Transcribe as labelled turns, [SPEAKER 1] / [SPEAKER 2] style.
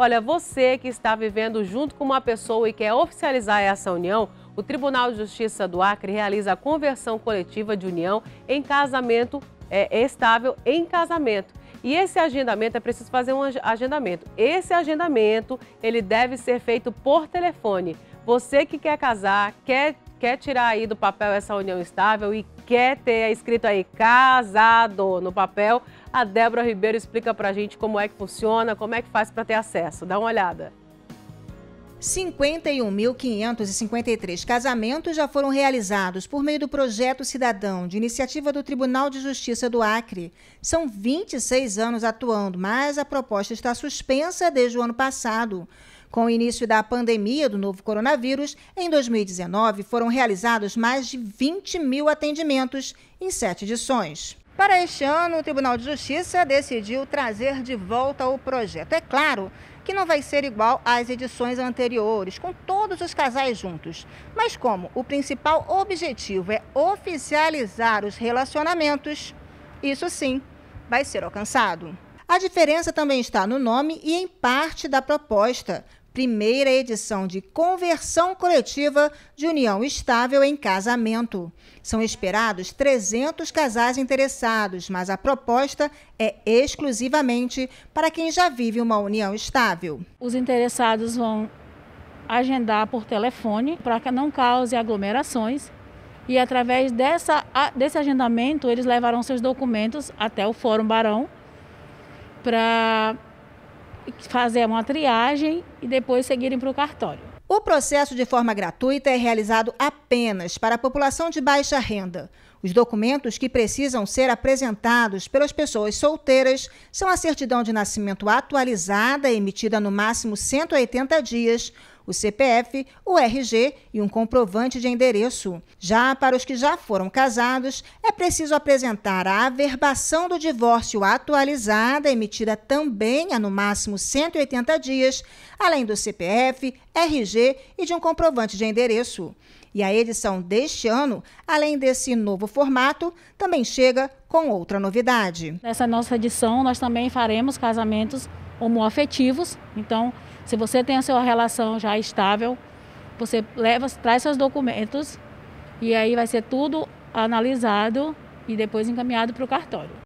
[SPEAKER 1] Olha, você que está vivendo junto com uma pessoa e quer oficializar essa união, o Tribunal de Justiça do Acre realiza a conversão coletiva de união em casamento é, estável em casamento. E esse agendamento, é preciso fazer um agendamento. Esse agendamento, ele deve ser feito por telefone. Você que quer casar, quer quer tirar aí do papel essa união estável e quer ter escrito aí casado no papel, a Débora Ribeiro explica pra gente como é que funciona, como é que faz para ter acesso. Dá uma olhada.
[SPEAKER 2] 51.553 casamentos já foram realizados por meio do Projeto Cidadão, de iniciativa do Tribunal de Justiça do Acre. São 26 anos atuando, mas a proposta está suspensa desde o ano passado. Com o início da pandemia do novo coronavírus, em 2019 foram realizados mais de 20 mil atendimentos em sete edições. Para este ano, o Tribunal de Justiça decidiu trazer de volta o projeto. É claro que não vai ser igual às edições anteriores, com todos os casais juntos. Mas, como o principal objetivo é oficializar os relacionamentos, isso sim vai ser alcançado. A diferença também está no nome e em parte da proposta primeira edição de conversão coletiva de união estável em casamento. São esperados 300 casais interessados, mas a proposta é exclusivamente para quem já vive uma união
[SPEAKER 3] estável. Os interessados vão agendar por telefone para que não cause aglomerações. E através dessa, desse agendamento, eles levarão seus documentos até o Fórum Barão para fazer uma triagem e depois seguirem para o cartório. O processo de forma gratuita é realizado
[SPEAKER 2] apenas para a população de baixa renda. Os documentos que precisam ser apresentados pelas pessoas solteiras são a certidão de nascimento atualizada, emitida no máximo 180 dias, o CPF, o RG e um comprovante de endereço. Já para os que já foram casados, é preciso apresentar a averbação do divórcio atualizada, emitida também há no máximo 180 dias, além do CPF, RG e de um comprovante de endereço. E a edição deste ano, além desse novo formato, também chega com
[SPEAKER 3] outra novidade. Nessa nossa edição, nós também faremos casamentos homoafetivos. Então, se você tem a sua relação já estável, você leva, traz seus documentos e aí vai ser tudo analisado e depois encaminhado para o cartório.